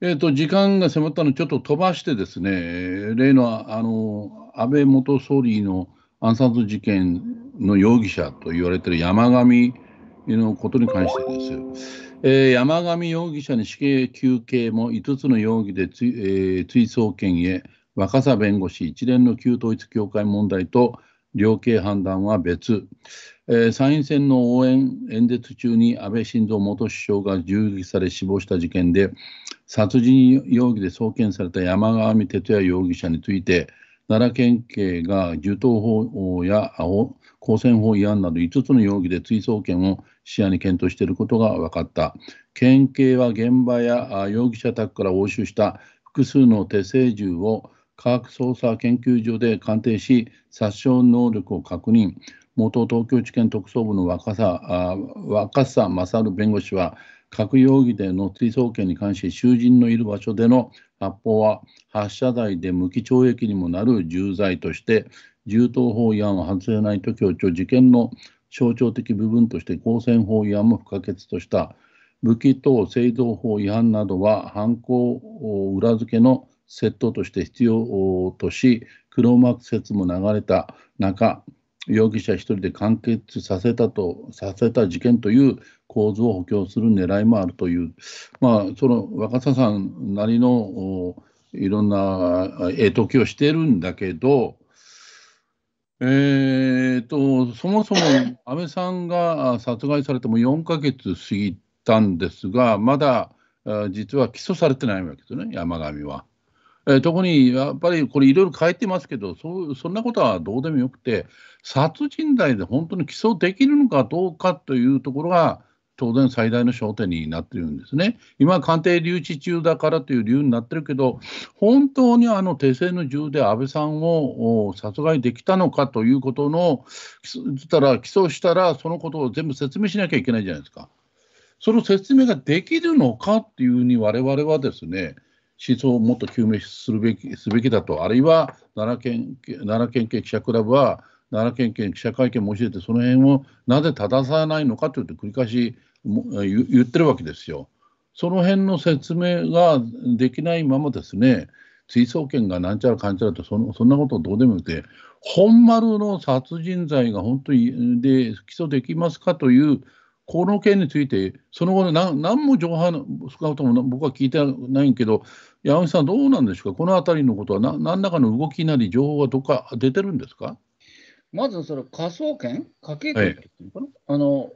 えーと、時間が迫ったのちょっと飛ばしてですね、例のあの安倍元総理の暗殺事件の容疑者と言われている山上のことに関してです。えー、山上容疑者に死刑求刑も5つの容疑でえー、追送検へ、若狭弁護士、一連の旧統一教会問題と量刑判断は別、えー、参院選の応援演説中に安倍晋三元首相が銃撃され死亡した事件で、殺人容疑で送検された山上哲也容疑者について奈良県警が受刀法や公選法違反など5つの容疑で追送検を視野に検討していることが分かった県警は現場や容疑者宅から押収した複数の手製銃を科学捜査研究所で鑑定し殺傷能力を確認元東京地検特捜部の若狭勝弁護士は核容疑での追送検に関し囚人のいる場所での発砲は発射台で無期懲役にもなる重罪として銃刀法違反は外せないと強調事件の象徴的部分として公選法違反も不可欠とした武器等製造法違反などは犯行裏付けの窃盗として必要とし黒幕説も流れた中容疑者1人で完結させたとさせた事件という構図を補強する狙いもあるという、まあ、その若狭さんなりのいろんなえ解きをしてるんだけど、えーと、そもそも安倍 さんが殺害されても4ヶ月過ぎたんですがまだ実は起訴されてないわけですよね山上は。えー、特にやっぱりこれ、いろいろ変えてますけどそ、そんなことはどうでもよくて、殺人罪で本当に起訴できるのかどうかというところが、当然最大の焦点になっているんですね。今、鑑定留置中だからという理由になってるけど、本当にあの手製の銃で安倍さんを殺害できたのかということの、たら起訴したら、そのことを全部説明しなきゃいけないじゃないですか。その説明ができるのかっていうふうに、我々はですね、真相をもっと究明するべきすべきだと、あるいは奈良県奈良県警記者クラブは、奈良県警記者会見も教えて、その辺をなぜ正さないのかというと、繰り返し言ってるわけですよ。その辺の説明ができないままですね、追送検がなんちゃらかんちゃらとそそんなことどうでもよくて、本丸の殺人罪が本当にで起訴できますかというこの件について、その後の何何も情報の使うとも僕は聞いてないけど、山口さん、どうなんですか、このあたりのことは何、何らかの動きなり、情報はどっか出てるんですかまずそれ、科捜研、科警研はい、あの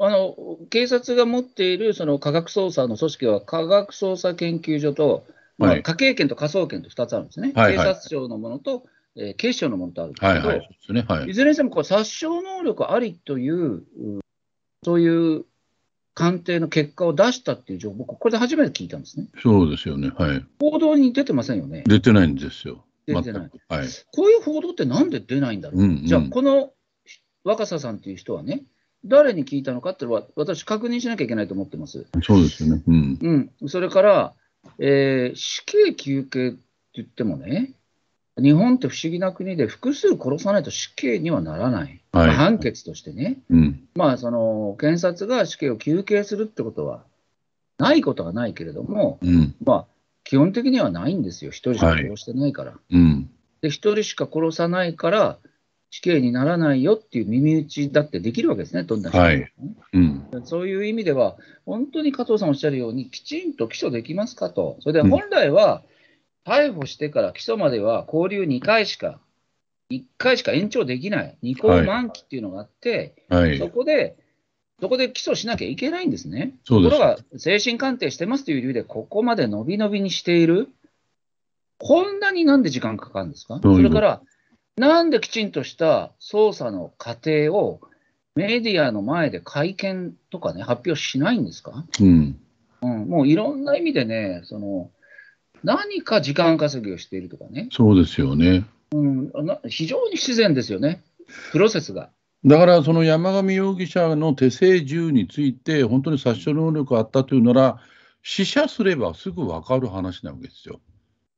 あの警察が持っているその科学捜査の組織は、科学捜査研究所と、まあ、科警研と科捜研と2つあるんですね、はい警察庁のものと、えー、警視庁のものとあるんですけど、はいはいねはい、いずれにしてもこれ殺傷能力ありというそういう鑑定の結果を出したっていう情報、これで初めて聞いたんですね。そうですよね。はい。報道に出てませんよね。出てないんですよ。出てない。はい、こういう報道ってなんで出ないんだろう。うんうん、じゃあ、この若狭さんっていう人はね、誰に聞いたのかってのは私、確認しなきゃいけないと思ってます。そうですよね。うん。うん、それから、えー、死刑求刑って言ってもね、日本って不思議な国で、複数殺さないと死刑にはならない、はい、判決としてね、うん、まあその検察が死刑を求刑するってことはないことはないけれども、うん、まあ、基本的にはないんですよ、1人しか殺してないから。はい、うん、で1人しか殺さないから、死刑にならないよっていう耳打ちだってできるわけですね、どんな人も、ね、はいうん、そういう意味では、本当に加藤さんおっしゃるように、きちんと起訴できますかと、それで本来は、うん逮捕してから起訴までは交留2回しか、1回しか延長できない、2項満期っていうのがあって、はいはい、そこで、そこで起訴しなきゃいけないんですね。そうですところが、精神鑑定してますという理由で、ここまで伸び伸びにしている、こんなになんで時間かかるんですかそれから、なんできちんとした捜査の過程をメディアの前で会見とかね、発表しないんですか、うん、うん、もういろんな意味でね、その何か時間稼ぎをしているとかね。そうですよね。うん、非常に不自然ですよね、プロセスが。だからその山上容疑者の手製銃について、本当に殺傷能力があったというなら、死者すればすぐ分かる話なわけですよ。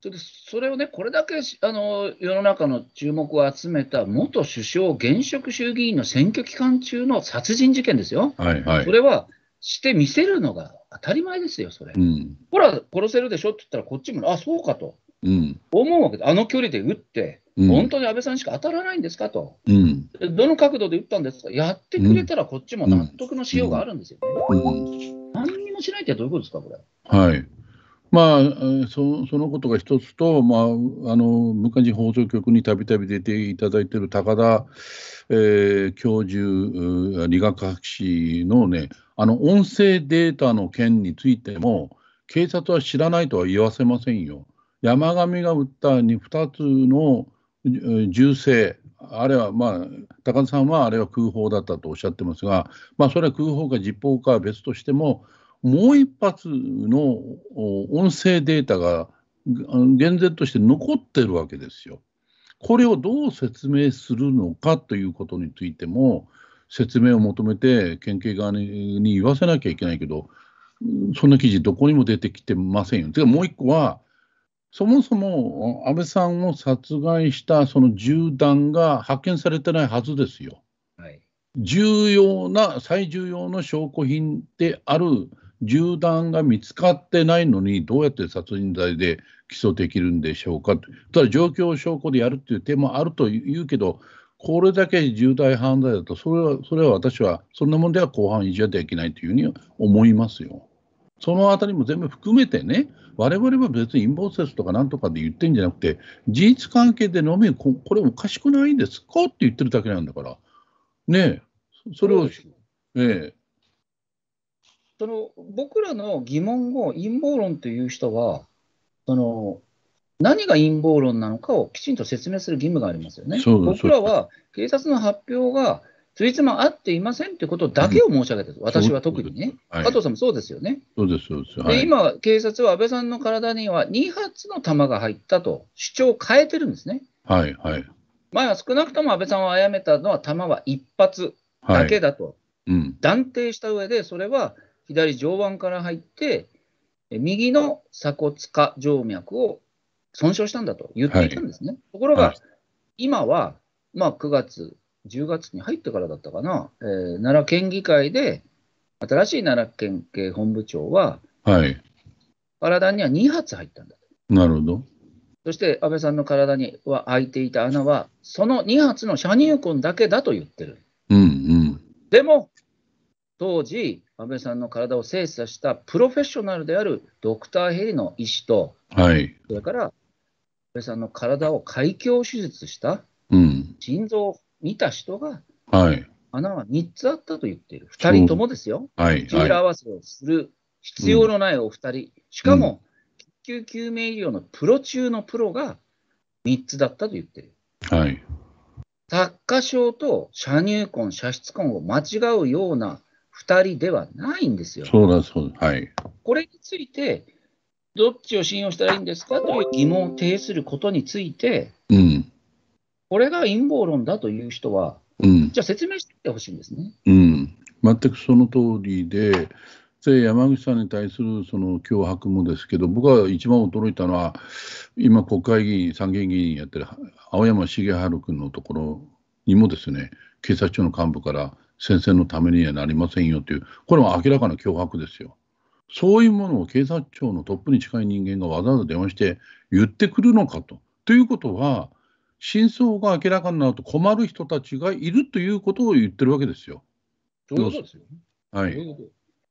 それそれをね、これだけあの世の中の注目を集めた元首相、現職衆議院の選挙期間中の殺人事件ですよ、はいはい、それはして見せるのが当たり前ですよ、それ。うん、ほら、殺せるでしょって言ったら、こっちも、あ、そうかと、うん、思うわけで、あの距離で撃って、うん、本当に安倍さんしか当たらないんですかと、うん、どの角度で撃ったんですか、やってくれたらこっちも納得のしようがあるんですよね。何にもしないってどういうことですか、これ。はいまあ、そそのことが一つと、まあ、あの昔放送局にたびたび出ていただいている高田、えー、教授理学博士のねあの音声データの件についても警察は知らないとは言わせませんよ。山上が撃ったに2つの銃声あれはまあ高田さんはあれは空砲だったとおっしゃってますが、まあ、それは空砲か実砲かは別としてももう一発の音声データが減然として残ってるわけですよ。これをどう説明するのかということについても説明を求めて県警側に言わせなきゃいけないけどそんな記事どこにも出てきてませんよ。てかもう一個はそもそも安倍さんを殺害したその銃弾が発見されてないはずですよ。重要な最重要な証拠品である銃弾が見つかってないのに、どうやって殺人罪で起訴できるんでしょうかと、ただ状況証拠でやるっていう点もあるというけど、これだけ重大犯罪だと、それはそれは私は、そんなもんでは公判維持はできないというふうに思いますよ。そのあたりも全部含めてね、我々は別に陰謀説とかなんとかで言ってんじゃなくて、事実関係でのみこ、これおかしくないんですかって言ってるだけなんだから、ねえ、それを、ええ、その僕らの疑問を陰謀論という人は、その何が陰謀論なのかをきちんと説明する義務がありますよね。僕らは警察の発表がついつま合っていませんということだけを申し上げてる、うん、私は特にね、はい、加藤さんもそうですよね。そうですそうですはい、で今、警察は安倍さんの体には2発の弾が入ったと主張を変えてるんですね。はいはい、前は少なくとも安倍さんを殺めたのは弾は1発だけだと、うん、断定した上で、それは左上腕から入って、右の鎖骨下静脈を損傷したんだと言っていたんですね。はい、ところが、はい、今は、まあ、9月、10月に入ってからだったかな、えー、奈良県議会で、新しい奈良県警本部長は、はい、体には2発入ったんだと。なるほど。そして安倍さんの体には開いていた穴は、その2発の射入痕だけだと言ってる。うんうん、でも、当時、安倍さんの体を精査したプロフェッショナルであるドクターヘリの医師と、はい、それから安倍さんの体を開胸手術した、うん、心臓を見た人が、はい、穴は3つあったと言っている、2人ともですよ、はい、ジー合わせをする必要のないお2人、うん、しかも、救急救命医療のプロ中のプロが3つだったと言ってる。はい、作家症と射乳根、射出根を間違うような人ではないんですよ。そうだそうだ。はい。これについて、どっちを信用したらいいんですかという疑問を呈することについて、うん、これが陰謀論だという人は、うん、じゃあ説明してほしいんですね。うん、全くその通りで、で山口さんに対するその脅迫もですけど、僕は一番驚いたのは、今、国会議員、参議院議員やってる青山繁治君のところにもですね、警察庁の幹部から先生のためにはなりませんよという、これは明らかな脅迫ですよ。そういうものを警察庁のトップに近い人間がわざわざ電話して言ってくるのかと。ということは、真相が明らかになると困る人たちがいるということを言ってるわけですよ。そういうことですよ、はい。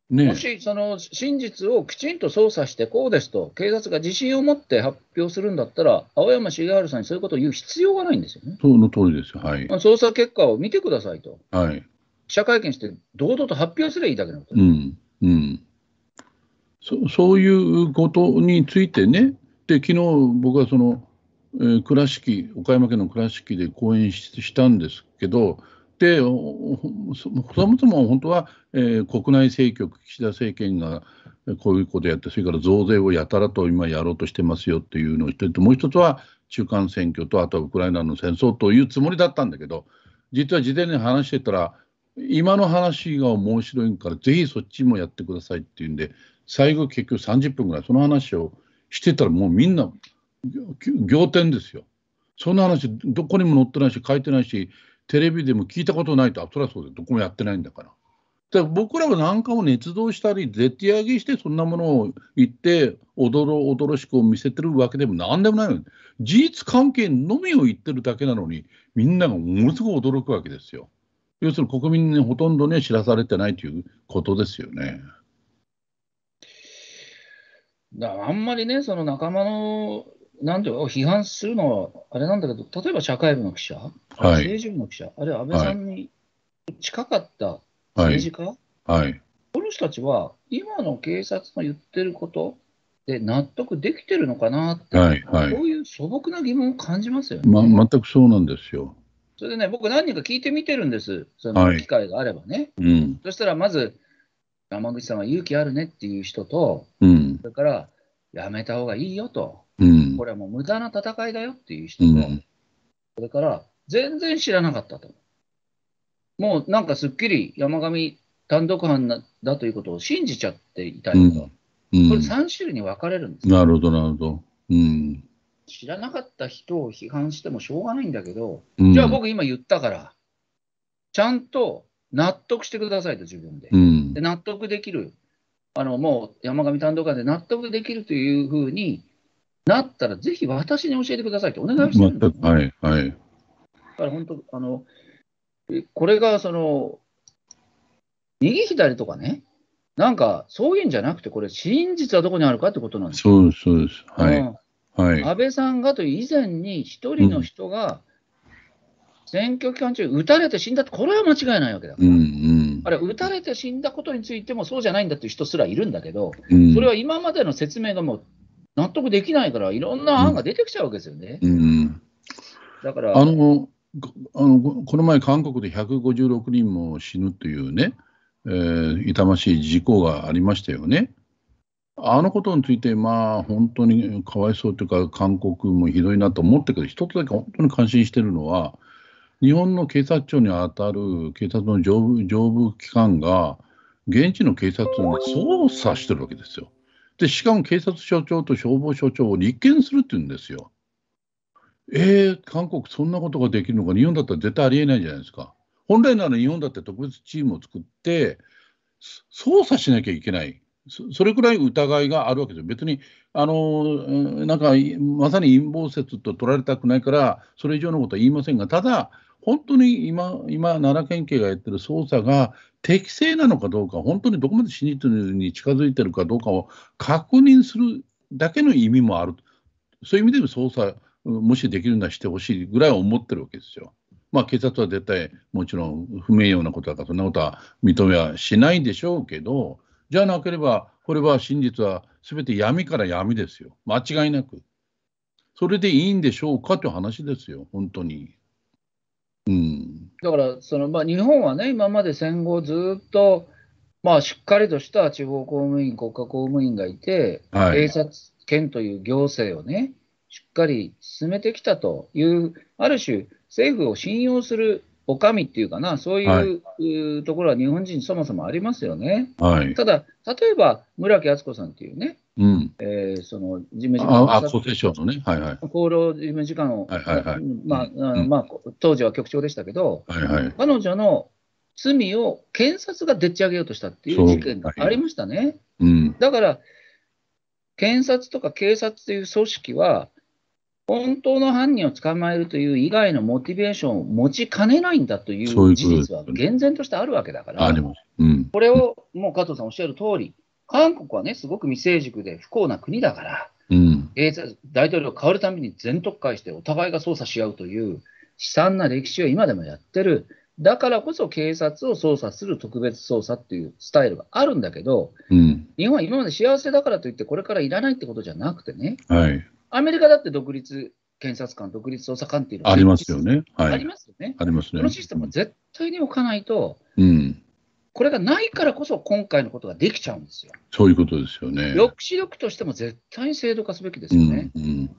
ね、もしその真実をきちんと捜査してこうですと、警察が自信を持って発表するんだったら、青山茂治さんにそういうことを言う必要がないんですよね。その通りですよ、はい、捜査結果を見てくださいと、はい、記者会見して、堂々と発表すればいいだけのこと、うんうんそ、そういうことについてね、で昨日僕はその、えー、倉敷、岡山県の倉敷で講演したんですけど、でそもそも本当は、えー、国内政局、岸田政権がこういうことをやって、それから増税をやたらと今やろうとしてますよっていうのをしてもう一つは中間選挙と、あとはウクライナの戦争というつもりだったんだけど、実は事前に話してたら、今の話が面白いから、ぜひそっちもやってくださいっていうんで、最後結局30分ぐらいその話をしてたらもうみんな仰天ですよ。そんな話どこにも載ってないし書いてないしテレビでも聞いたことないとあそりゃそうでどこもやってないんだから。だから僕らは何かを捏造したり絶対上げしてそんなものを言って驚々しく見せてるわけでも何でもないのに事実関係のみを言ってるだけなのにみんながものすごく驚くわけですよ。要するに国民にほとんどね、知らされてないということですよね。だあんまりね、その仲間の、なんていう批判するのはあれなんだけど、例えば社会部の記者、はい、政治部の記者、あるいは安倍さんに近かった政治家、はい、はい、この人たちは、今の警察の言ってることで納得できてるのかなって、はいはい、こういう素朴な疑問を感じますよね、ま、全くそうなんですよ。それでね、僕何人か聞いてみてるんです。その機会があればね。はいうん、そしたらまず、山口さんは勇気あるねっていう人と、うん、それから、やめた方がいいよと、うん、これはもう無駄な戦いだよっていう人と、それから、全然知らなかったと。もうなんかすっきり山上単独犯だということを信じちゃっていたりと、これ3種類に分かれるんですなるほど、なるほど。うん知らなかった人を批判してもしょうがないんだけど、うん、じゃあ僕今言ったから、ちゃんと納得してくださいと自分で。うん、で納得できる。あの、もう山上担当官で納得できるというふうになったら、ぜひ私に教えてくださいとお願いしてるんす、はい、はい。だから本当、あの、これがその、右左とかね、なんかそういうんじゃなくて、これ、真実はどこにあるかってことなんですよ。そうです、そうです。はい。うんはい、安倍さんがという以前に、一人の人が選挙期間中、撃たれて死んだって、これは間違いないわけだから、うんうん、あれ、撃たれて死んだことについても、そうじゃないんだっていう人すらいるんだけど、うん、それは今までの説明がもう納得できないから、いろんな案が出てきちゃうわけですよね。うん、うん、だからあのあのこの前、韓国で156人も死ぬというね、えー、痛ましい事故がありましたよね。あのことについて、まあ、本当にかわいそうというか、韓国もひどいなと思ったけど、一つだけ本当に感心してるのは、日本の警察庁にあたる警察の上部上部機関が、現地の警察に捜査してるわけですよ。で、しかも警察署長と消防署長を立件するって言うんですよ。えー、韓国、そんなことができるのか、日本だったら絶対ありえないじゃないですか。本来なら日本だって特別チームを作って、捜査しなきゃいけない。それくらい疑いがあるわけですよ。別に、あの、なんか、まさに陰謀説と取られたくないから、それ以上のことは言いませんが、ただ、本当に今、今、奈良県警がやってる捜査が適正なのかどうか、本当にどこまで真実に近づいてるかどうかを確認するだけの意味もある。そういう意味でも捜査、もしできるならしてほしいぐらい思ってるわけですよ。まあ、警察は絶対、もちろん不名誉なことだから、そんなことは認めはしないでしょうけど、じゃなければ、これは真実は全て闇から闇ですよ。間違いなく。それでいいんでしょうかという話ですよ、本当に。うん、だからその、まあ、日本はね、今まで戦後ずっと、まあ、しっかりとした地方公務員、国家公務員がいて、はい、警察、県という行政をね、しっかり進めてきたという、ある種、政府を信用するおみっていうかな、そういうところは日本人そもそもありますよね。はい、ただ、例えば村木厚子さんっていうね、うんえー、その事務次官あ厚生省のね、はいはい、厚労事務次官を、当時は局長でしたけど、はいはい、彼女の罪を検察がでっち上げようとしたっていう事件がありましたね。はい、うん、だから、検察とか警察という組織は、本当の犯人を捕まえるという以外のモチベーションを持ちかねないんだという事実は厳然としてあるわけだから、これをもう加藤さんおっしゃる通り、韓国はね、すごく未成熟で不幸な国だから、うん、大統領が変わるために全特会してお互いが捜査し合うという悲惨な歴史を今でもやってる。だからこそ警察を捜査する特別捜査っていうスタイルがあるんだけど、うん、日本は今まで幸せだからといって、これからいらないってことじゃなくてね、はい、アメリカだって独立検察官、独立捜査官っていうのはありますよね。はい、ありますよね。ありますね。このシステムは絶対に置かないと、うん、これがないからこそ今回のことができちゃうんですよ。そういうことですよね。抑止力としても絶対に制度化すべきですよね。うん、うん